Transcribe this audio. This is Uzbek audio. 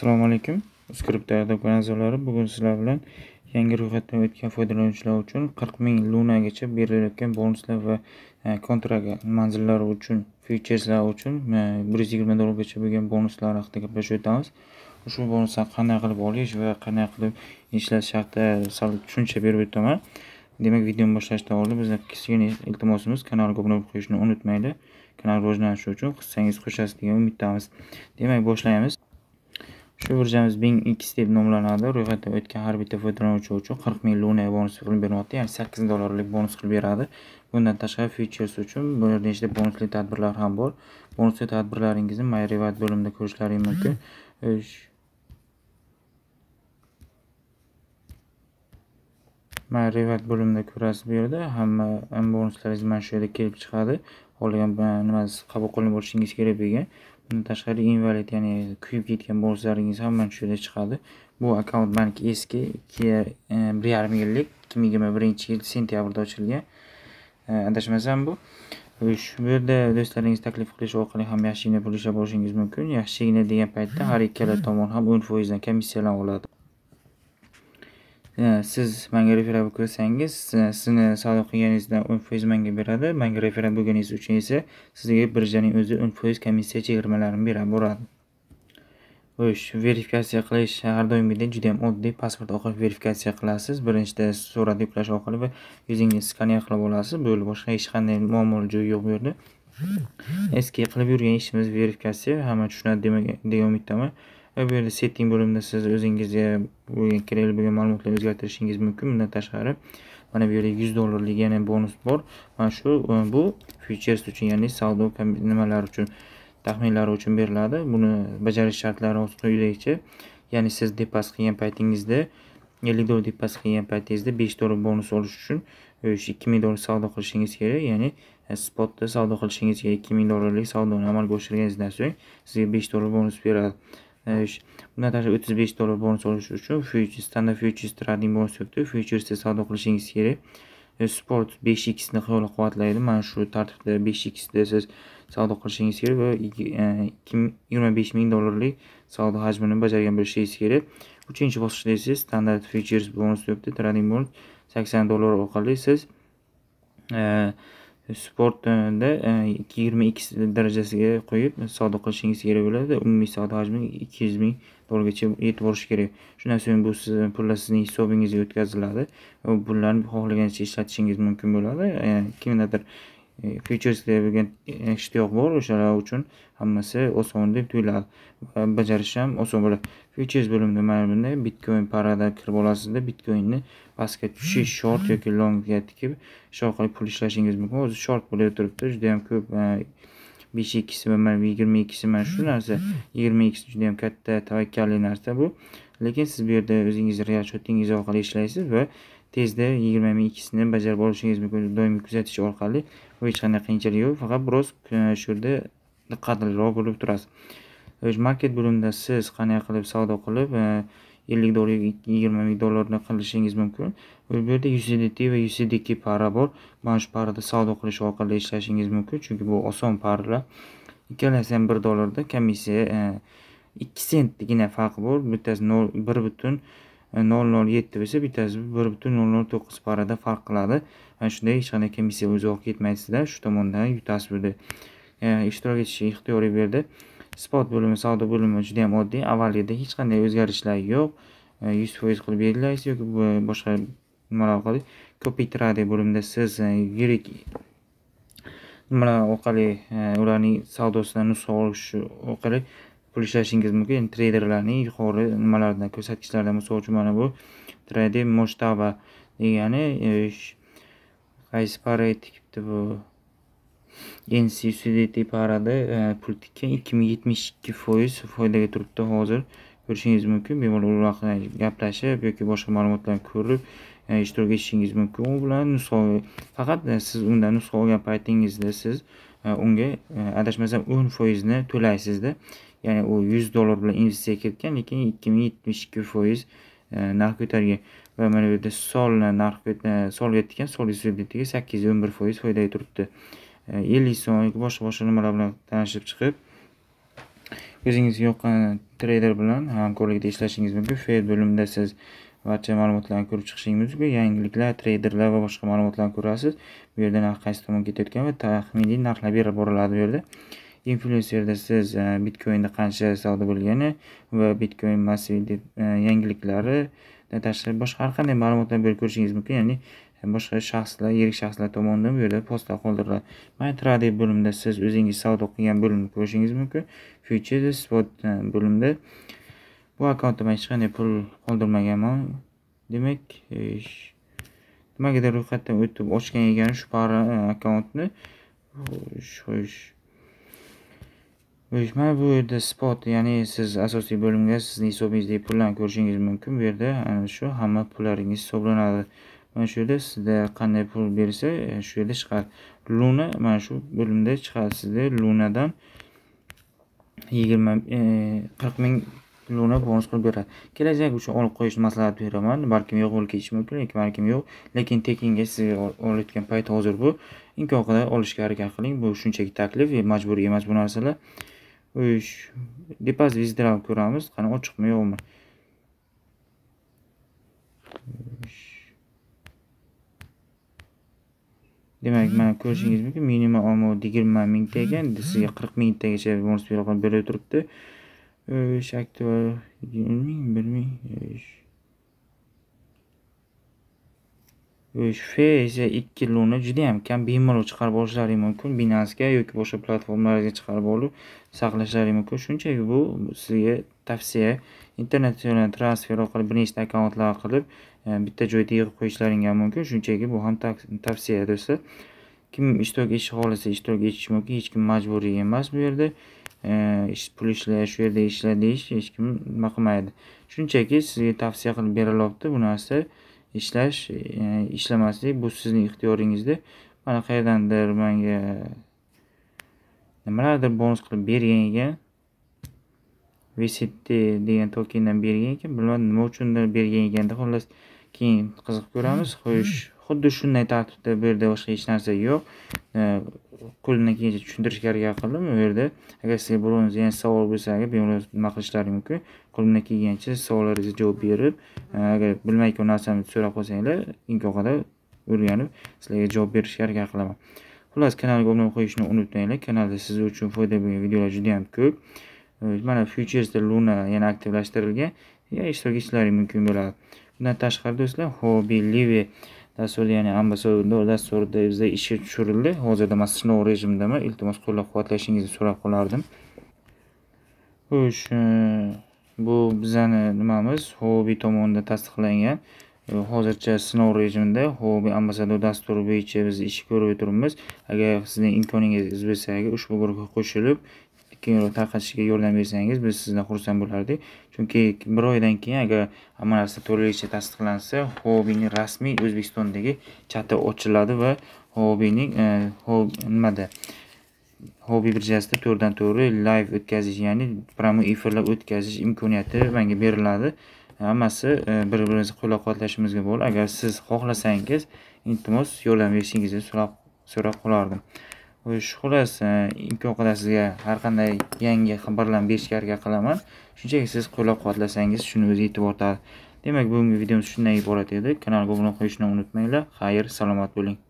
Assalomu alaykum. Skript yordam a'zolari, bugun sizlar bilan yangi ro'yxatdan o'tgan foydalanuvchilar uchun 40 ming lunagacha berilayotgan bonuslar va e, kontraga manzillari uchun, futureslar uchun 120 e, dollargacha bo'lgan bonuslar haqida gaplashib o'tamiz. Ushbu bonuslarni qanday qilib olish va qanday qilib ishlash haqida sal tushuncha berib o'taman. Demak, videoni boshlashdan oldin bizning kichkina iltimosimiz kanalga obuna qo'yishni unutmanglar. Kanal rivojlanishi uchun hissangiz qo'shasiz degan umiddamiz. Demak, boshlaymiz. Shu birjamiz Bing X deb nomlanadi. Ro'yxatdan o'tgan har bitta foydalanuvchi uchun 40 ming luna bonus qilib bermoqda, ya'ni 8 dollarlik bonus qilib beradi. Bundan tashqari futures uchun bir nechta bonusli tadbirlar ham bor. Bonusli tadbirlaringizni MyRivat bo'limida ko'rishlaringiz mumkin. MyRivat bo'limida ko'rasiz bu yerda hamma bonuslaringiz mana shu yerda kelib chiqadi. Xohlagan nimasi qabul qilinib olishingiz kerak bo'lgan. tashqari invalid ya'ni kuyib ketgan ham mana shu yerda chiqadi bu akkaunt bank eski 2 e, bir yarim yillik ikki ming yigirma birinchi yil sentyabrda ochilgan e, adashmasam bu e, shu yerda do'stlaringiz taklif qilish orqali ham yaxshigina pul ishlab olishingiz mumkin yaxshigina degan paytda har ikkala tomon ham o'n foizdan komissiyalar oladi siz manga referral qilsangiz e, sizni savdo qilganingizdan o'n foiz manga beradi manga referat bo'lganingiz uchun esa sizga birjaning o'zi o'n foiz komissiya chegirmalarini bera boradi xo'sh verifikatsiya qilish har doimgidek juda yam oddiy pasport orqali verifikatsiya qilasiz birinchida surat yuklash orqali va yuzingizni skaner qilib olasiz bu boshqa hech qanday muammoli joyi yo'q bu yerda eski qilib yurgan ishimiz verifikatsiya hamma tushunadi demak degan umiddaman va bu yerda setting bo'limida siz o'zingizga bo'lgan kerakli bo'lgan ma'lumotlarni o'zgartirishingiz mumkin bundan tashqari mana bu yerda yuz dollarlik yana bonus bor mana shu e, bu futures uchun ya'ni savdo nimalari uchun taxminlari uchun beriladi buni bajarish shartlari hozir quyidagicha ya'ni siz depoz qilgan paytingizda ellik dollar depoz qilgan paytingizda besh dollar bonus olish uchun o'sha e, ikki ming dollar savdo qilishingiz kerak ya'ni e, spotda savdo qilishingiz kerak ikki ming dollarlik savdoni amalga oshirganingizdan so'ng sizga besh dollar bonus beradi bundan tashqari o'ttiz besh dollar bonus olish uchun futures standart futures trading bonus yo'qdir futuresda savdo qilishingiz kerak e, sport besh xni qo'l quvvatlaydi mana shu tartibda besh xda siz savdo qilishingiz kerak va e, yigirma besh ming dollarlik savdo hajmini bajargan bo'lishingiz kerak uchinchi bosqichda esa standart futures bonus yo'qdir trading bonus sakson dollar orqali siz e, sportda ikki yigirma ikki darajasiga qo'yib savdo qilishingiz kerak bo'ladi umumiy savdo hajmi ikki yuz ming dollargacha yetib borishi kerak shundan so'ng bu sizni pullar sizning hisobingizga o'tkaziladi va pullarni xohlagancha ishlatishingiz mumkin bo'ladi e, kimnidir futures e, deydigan ishtiyoq bor o'shalar uchun hammasi oson deb tuyuladi bajarish ham oson bo'ladi futures bo'limida mana bunday bitcoin parada kirib olasizda bitcoinni pastga tushish short yoki longga tikib shu orqali pul ishlashingiz mumkin o'zi short bo'lib turibdi juda yam ko'p e, besh ikkisi va mana yigirma ikkisi mana shu narsa yigirma ikkisi juda yam katta tavakkalli narsa bu lekin siz bu yerda o'zingiz real shotingiz orqali ishlaysiz va tezda yigirma ikkisini bajarib olishingiz mumkin doimiy kuzatish orqali u hech qanday qiyinchilik yo'q faqat biroz e, shu yerda diqqatliroq bo'lib turasiz market bo'limida siz qanday qilib savdo qilib e, ellik dollar yigirma ming dollarni qilishingiz mumkin bu yerda USDT va USDK para bor mana shu parada savdo qilish orqali ishlashingiz mumkin chunki bu oson paralar ikkalasi ham bir dollarda komissiya e, ikki sentgina farqi bor bittasi nol bir butun 0.07 e, bo'lsa bittasi bir butun nol nol to'qqiz parada farq qiladi mana e, shunday hech qanday komissiya uzoq ketmaydi sizlar shu tomondan yutasiz buni e, ishtirok etishga ixtiyoriy berdi spot bo'limi savdo bo'limi juda yam oddiy avvalgida hech qanday o'zgarishlar yo'q yuz foiz qilib belgilaysiz yoki boshqa nimalar orqali ko'paytiradi bo'limda siz yirik nimalar orqali ularning savdosidan nusxa olish orqali pul ishlashingiz mumkin ya'ni treyderlarning yuqori nimalardan ko'rsatkichlardan misol uchun mana bu trade moshtaba degani e, qaysi para tikibdi bu ncusdt parada e, pul tikkan ikki ming yetmish ikki foiz foydaga turibdi hozir ko'rishingiz mumkin bemalol ular haqida gaplashib yoki boshqa ma'lumotlarni ko'rib e, ishtirok etishingiz mumkin u bilan nusxa faqat siz undan nusxa olgan paytingizda siz E, unga e, adashmasam o'n foizni to'laysizda ya'ni u yuz dollar bilan investitsiya kiritgan lekin ikki ming yetmish ikki foiz e, narx ko'targan va mana bu yerda solni narx sol yetgan sol subyektiga sakkiz yuz o'n bir foiz foyda turibdi ellik so'm yoki boshqa boshqa nimalar bilan tanishib chiqib o'zingizga yoqqan treyder bilan hamkorlikda ishlashingiz mumkin feed bo'limida siz barcha ma'lumotlarni ko'rib chiqishingiz mumkin yangiliklar treyderlar va boshqa ma'lumotlarni ko'rasiz bu yerda narx qaysi tomon ketayotgani va taxminiy narxlar berib boriladi bu yerda influenserda siz e, bitcoinda qancha savdo bo'lgani va bitcoin massivi e, yangiliklari tashqari boshqa har qanday ma'lumotlarni bu yerda ko'rishingiz mumkin ya'ni e, boshqa shaxslar yirik shaxslar tomonidan bu yerda postlar qoldiriladi my trading bo'limda siz o'zingiz savdo qilgan bo'limni ko'rishingiz mumkin futures spot bo'limda bu akkauntimda hech qanday pul qoldirmaganman demak nimagadir ro'yxatdan o'tib ochgan ekan shu pari e, akkauntni xo'sh mana bu yerda spot ya'ni siz asosiy bo'limga sizni hisobingizdagi pullarni ko'rishingiz mumkin bu yerda ana e, shu hamma pullaringiz hisoblanadi mana shu yerda sizda qanday pul berilsa e, shu yerda chiqadi luna mana shu bo'limda chiqadi sizda lunadan yigirma qirq ming pulini bonus qilib beradi kelajak uchun olib qo'yishni maslahat beraman balkim yo'q bo'lib ketishi mumkin yoki balkim yo'q lekin tekinga sizga olayotgan payt hozir bu imkon qadar olishga harakat qiling bu shunchaki taklif e, majburiy emas bu narsalar depozit vizdrav ko'ramiz qani ochiqmi yo'qmi demak mana ko'rishingiz mumkin minimum ommad yigirma mingta ekan sizga qirq mingtagacha bonus berib turibdi 5 aktyor 2000 1005 5 f esa 2 loni juda ham kam bemalol chiqarib olishlari mumkin binansga yoki boshqa platformalarga chiqarib olib saqlashlari mumkin shunchaki bu sizga tavsiya internatsional transfer orqali bir nechta akkauntlar qilib e, bitta joyda yig'ib qo'yishlaring ham mumkin shunchaki bu ham tavsiya do'stlar kim ishtirok etish xohlasa ishtirok etishi mumkin hech kim majburiy emas bu yerda ish pul ishlash shu yerda ishla deyish hech kim nima qilmaydi shunchaki sizga tavsiya qilib berilyapti bu narsa ishlash e, ishlamaslik bu sizning ixtiyoringizda mana qayerdandir manga nimalardir bonus qilib bergan ekan vct degan tokendan bergan ekan bilmadim nima uchundir bergan ekanda xullas keyin qiziqib ko'ramiz xo'sh xuddi shunday tartibda bu yerda boshqa hech narsa yo'q qo'limdan kelgancha tushuntirishga harakat qildim bu yerda agar sizga bironta yana savol bo'lsa agar bemalol nima qilishlaring mumkin qo'limdan kelgancha savollaringizga javob berib e, agar bilmayotgan narsamni so'rab qolsanglar imkon qadar o'rganib sizlarga javob berishga harakat qilaman xullas kanalga obuna qo'yishni unutmanglar kanalda siz uchun foyda bo'lgan videolar juda yam ko'p e, mana futuresda luna yana aktivlashtirilgan ishtirok etishlaring mumkin bo'ladi bundan tashqari do'stlar hobi live dastur ya'ni ambassador bizda ishga tushirildi hozirda mana sinov rejimidaman iltimos qo'llab quvvatlashingizni so'rab qolardim xo'sh e, bu bizani nimamiz hobi tomonidan tasdiqlangan e, hozircha sinov rejimida hobi ambassador dasturi bo'yicha biz ish ko'rib turibmiz agar sizning imkoningiz bo'lsa ushbu guruhga qo'shilib keyinroq tarqatishga yordam bersangiz biz sizdan xursand bo'lardik chunki bir oydan keyin agar hamma narsa to'laligicha tasdiqlansa hobini rasmiy o'zbekistondagi chati ochiladi va hobining e, nimada hobi birjasida to'g'ridan to'g'ri live o'tkazish ya'ni promo efirlar o'tkazish imkoniyati manga beriladi hammasi e, bir birimizni qo'llab quvvatlashimizga bog'liq agar siz xohlasangiz iltimos yordam berishingizni so'rab so'rab qolardim Xo'sh, xullas, imkon qadar sizga har qanday yangi xabarlarni berishga harakat qilaman. Shunchaki siz qo'llab-quvvatlasangiz, shuni o'zi e'tibor tortadi. Demak, bugungi videomiz shundan iborat edi. Kanalga obuna qo'yishni unutmanglar. Xayr, salomat bo'ling.